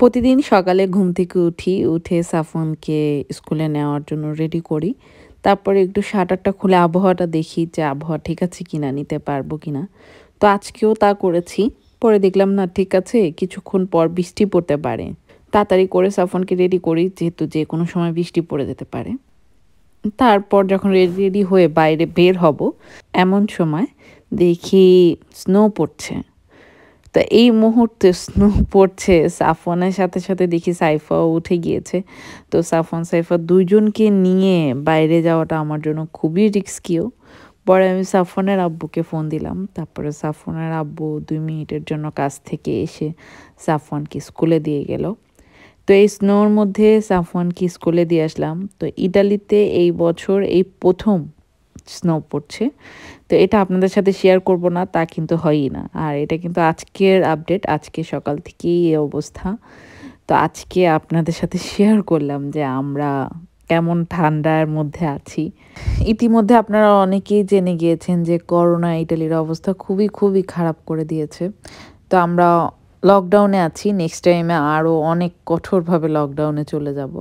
প্রতিদিন সকালে ঘুম থেকে উঠি উঠে সাফনকে স্কুলে নেওয়ার জন্য রেডি করি তারপরে একটু শাটারটা খুলে আবহাওয়াটা দেখি যে আবহাওয়া ঠিক আছে কি না নিতে পারবো কিনা তো আজকেও তা করেছি পরে দেখলাম না ঠিক আছে কিছুক্ষণ পর বৃষ্টি পড়তে পারে তাড়াতাড়ি করে সাফনকে রেডি করি যেহেতু যে কোনো সময় বৃষ্টি পড়ে যেতে পারে তারপর যখন রেডি রেডি হয়ে বাইরে বের হব এমন সময় দেখি স্নো পড়ছে তো এই মুহূর্তে স্নো পড়ছে সাফনের সাথে সাথে দেখি সাইফাও উঠে গিয়েছে তো সাফওয়ান সাইফা দুজনকে নিয়ে বাইরে যাওয়াটা আমার জন্য খুবই রিস্কিও পরে আমি সাফনের আব্বুকে ফোন দিলাম তারপরে সাফওয়ানের আব্বু দুই মিনিটের জন্য কাজ থেকে এসে সাফওয়ানকে স্কুলে দিয়ে গেল তো এই স্নোর মধ্যে সাফওয়ানকে স্কুলে দিয়ে আসলাম তো ইটালিতে এই বছর এই প্রথম স্নো পড়ছে তো এটা আপনাদের সাথে শেয়ার করব না তা কিন্তু হয়ই না আর এটা কিন্তু আজকের আপডেট আজকে সকাল থেকেই এই অবস্থা তো আজকে আপনাদের সাথে শেয়ার করলাম যে আমরা কেমন ঠান্ডার মধ্যে আছি ইতিমধ্যে আপনারা অনেকেই জেনে গিয়েছেন যে করোনা ইটালির অবস্থা খুবই খুবই খারাপ করে দিয়েছে তো আমরা লকডাউনে আছি নেক্সট টাইমে আরও অনেক কঠোরভাবে লকডাউনে চলে যাব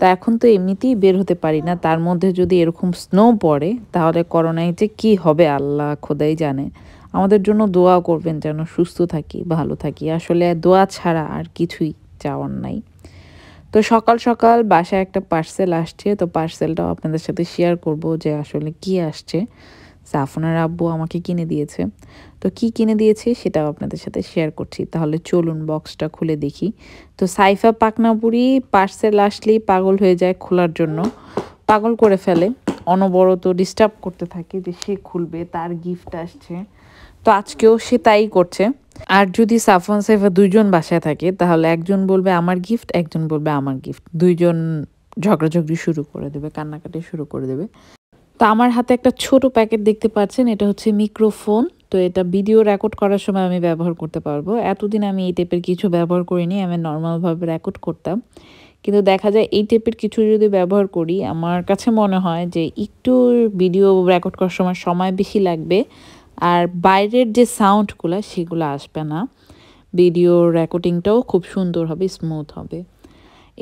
তা এখন তো এমনিতেই বের হতে পারি না তার মধ্যে যদি এরকম স্নো পড়ে তাহলে করোনায় যে কী হবে আল্লাহ খোদাই জানে আমাদের জন্য দোয়া করবেন যেন সুস্থ থাকি ভালো থাকি আসলে দোয়া ছাড়া আর কিছুই চাওয়ার নাই তো সকাল সকাল বাসায় একটা পার্সেল আসছে তো পার্সেলটাও আপনাদের সাথে শেয়ার করব যে আসলে কি আসছে সাফনার আব্বু আমাকে কিনে দিয়েছে তো কি কিনে দিয়েছে সেটাও আপনাদের সাথে শেয়ার করছি তাহলে চলুন বক্সটা খুলে দেখি তো সাইফা পাকনাপুরি পার্সেল আসলেই পাগল হয়ে যায় খোলার জন্য পাগল করে ফেলে অনবরত ডিস্টার্ব করতে থাকে যে সে খুলবে তার গিফট আসছে তো আজকেও সে তাই করছে আর যদি সাফন সাইফা দুইজন বাসায় থাকে তাহলে একজন বলবে আমার গিফট একজন বলবে আমার গিফট দুইজন ঝগড়াঝগড়ি শুরু করে দেবে কান্নাকাটি শুরু করে দেবে তো আমার হাতে একটা ছোট প্যাকেট দেখতে পাচ্ছেন এটা হচ্ছে মিক্রোফোন তো এটা ভিডিও রেকর্ড করার সময় আমি ব্যবহার করতে পারবো এতদিন আমি এই টাইপের কিছু ব্যবহার করিনি আমি নর্মালভাবে রেকর্ড করতাম কিন্তু দেখা যায় এই টাইপের কিছু যদি ব্যবহার করি আমার কাছে মনে হয় যে একটু ভিডিও রেকর্ড করার সময় সময় বেশি লাগবে আর বাইরের যে সাউন্ডগুলো সেগুলো আসবে না ভিডিও রেকর্ডিংটাও খুব সুন্দর হবে স্মুথ হবে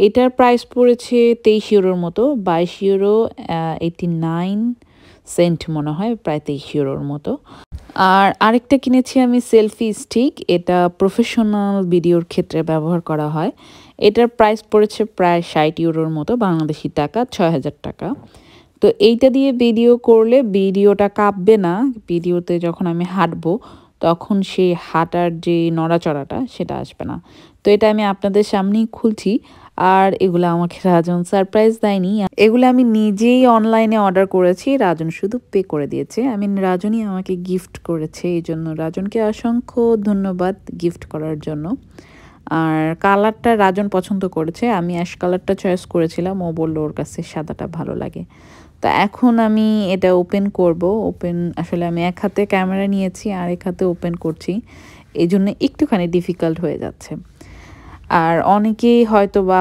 এটার প্রাইস পড়েছে তেইশ ইউরোর মতো বাইশ ইউরো এইটি নাইন সেন্ট মনে হয় প্রায় তেইশ ইউরোর মতো আর আরেকটা কিনেছি আমি সেলফি স্টিক এটা প্রফেশনাল ভিডিওর ক্ষেত্রে ব্যবহার করা হয় এটার প্রাইস পড়েছে প্রায় ষাট ইউরোর মতো বাংলাদেশি টাকা ছয় হাজার টাকা তো এইটা দিয়ে ভিডিও করলে ভিডিওটা কাঁপবে না ভিডিওতে যখন আমি হাঁটবো তখন সেই হাঁটার যে নড়াচড়াটা সেটা আসবে না তো এটা আমি আপনাদের সামনেই খুলছি আর এগুলো আমাকে রাজন সারপ্রাইজ দেয়নি এগুলো আমি নিজেই অনলাইনে অর্ডার করেছি রাজন শুধু পে করে দিয়েছে আমি রাজনই আমাকে গিফট করেছে এই জন্য রাজনকে অসংখ্য ধন্যবাদ গিফট করার জন্য আর কালারটা রাজন পছন্দ করেছে আমি অ্যাশ কালারটা চয়েস করেছিলাম ও বললো ওর কাছে সাদাটা ভালো লাগে তা এখন আমি এটা ওপেন করব ওপেন আসলে আমি এক হাতে ক্যামেরা নিয়েছি আর এক হাতে ওপেন করছি এই জন্য একটুখানি ডিফিকাল্ট হয়ে যাচ্ছে আর অনেকেই হয়তো বা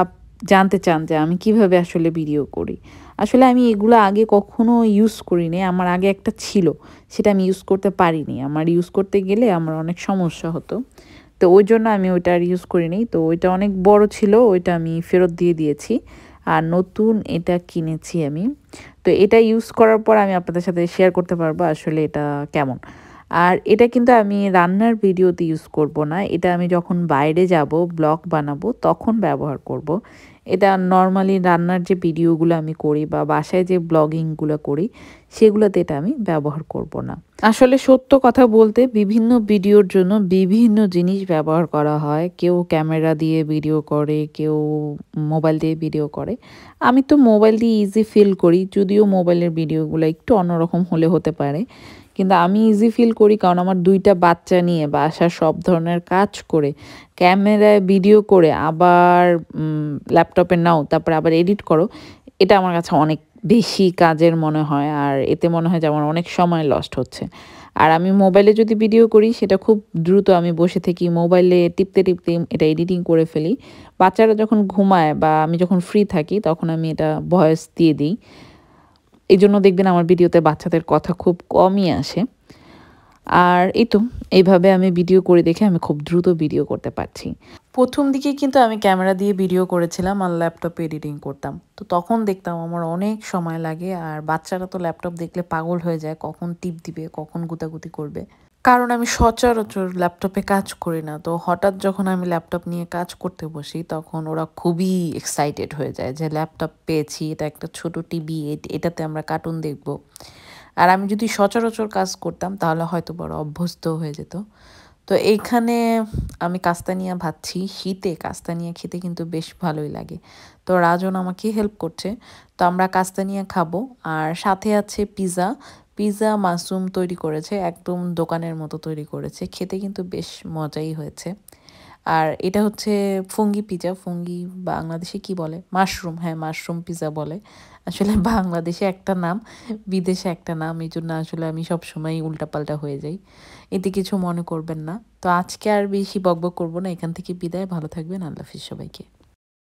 জানতে চান যে আমি কিভাবে আসলে ভিডিও করি আসলে আমি এগুলো আগে কখনো ইউজ করিনি আমার আগে একটা ছিল সেটা আমি ইউজ করতে পারিনি আমার ইউজ করতে গেলে আমার অনেক সমস্যা হতো তো ওই জন্য আমি ওইটা আর ইউজ করিনি তো ওইটা অনেক বড় ছিল ওইটা আমি ফেরত দিয়ে দিয়েছি আর নতুন এটা কিনেছি আমি তো এটা ইউজ করার পর আমি আপনাদের সাথে শেয়ার করতে পারবো আসলে এটা কেমন আর এটা কিন্তু আমি রান্নার ভিডিওতে ইউজ করব না এটা আমি যখন বাইরে যাব ব্লগ বানাবো তখন ব্যবহার করব। এটা নর্মালি রান্নার যে ভিডিওগুলো আমি করি বা বাসায় যে ব্লগিংগুলো করি সেগুলোতে এটা আমি ব্যবহার করব না আসলে সত্য কথা বলতে বিভিন্ন ভিডিওর জন্য বিভিন্ন জিনিস ব্যবহার করা হয় কেউ ক্যামেরা দিয়ে ভিডিও করে কেউ মোবাইল দিয়ে ভিডিও করে আমি তো মোবাইল দিয়ে ইজি ফিল করি যদিও মোবাইলের ভিডিওগুলো একটু অন্যরকম হলে হতে পারে কিন্তু আমি ইজি ফিল করি কারণ আমার দুইটা বাচ্চা নিয়ে বাসা সব ধরনের কাজ করে ক্যামেরায় ভিডিও করে আবার ল্যাপটপে নাও তারপরে আবার এডিট করো এটা আমার কাছে অনেক বেশি কাজের মনে হয় আর এতে মনে হয় যে আমার অনেক সময় লস্ট হচ্ছে আর আমি মোবাইলে যদি ভিডিও করি সেটা খুব দ্রুত আমি বসে থাকি মোবাইলে টিপতে টিপতে এটা এডিটিং করে ফেলি বাচ্চারা যখন ঘুমায় বা আমি যখন ফ্রি থাকি তখন আমি এটা ভয়েস দিয়ে দিই এই জন্য দেখবেন আমার ভিডিওতে বাচ্চাদের কথা খুব কমই আসে আর এই তো এইভাবে আমি ভিডিও করে দেখে আমি খুব দ্রুত ভিডিও করতে পারছি প্রথম দিকে কিন্তু আমি ক্যামেরা দিয়ে ভিডিও করেছিলাম আর ল্যাপটপে এডিটিং করতাম তো তখন দেখতাম আমার অনেক সময় লাগে আর বাচ্চারা তো ল্যাপটপ দেখলে পাগল হয়ে যায় কখন টিপ দিবে কখন গুতাগুতি করবে কারণ আমি সচরাচর ল্যাপটপে কাজ করি না তো হঠাৎ যখন আমি ল্যাপটপ নিয়ে কাজ করতে বসি তখন ওরা খুবই এক্সাইটেড হয়ে যায় যে ল্যাপটপ পেয়েছি এটা একটা ছোট টিভি এটাতে আমরা কার্টুন দেখব আর আমি যদি সচরাচর কাজ করতাম তাহলে হয়তো বড় অভ্যস্ত হয়ে যেত তো এইখানে আমি কাস্তানিয়া ভাবছি শীতে কাস্তানিয়া খেতে কিন্তু বেশ ভালোই লাগে তো রাজন আমাকে হেল্প করছে তো আমরা কাস্তানিয়া খাবো আর সাথে আছে পিৎজা পিৎজা মাশরুম তৈরি করেছে একদম দোকানের মতো তৈরি করেছে খেতে কিন্তু বেশ মজাই হয়েছে আর এটা হচ্ছে ফুঙ্গি পিজা ফুঙ্গি বাংলাদেশে কি বলে মাশরুম হ্যাঁ মাশরুম পিজা বলে আসলে বাংলাদেশে একটা নাম বিদেশে একটা নাম এই জন্য আসলে আমি সবসময় উল্টাপাল্টা হয়ে যাই এতে কিছু মনে করবেন না তো আজকে আর বেশি বকবক করবো না এখান থেকে বিদায় ভালো থাকবেন আল্লাহ হাফিজ সবাইকে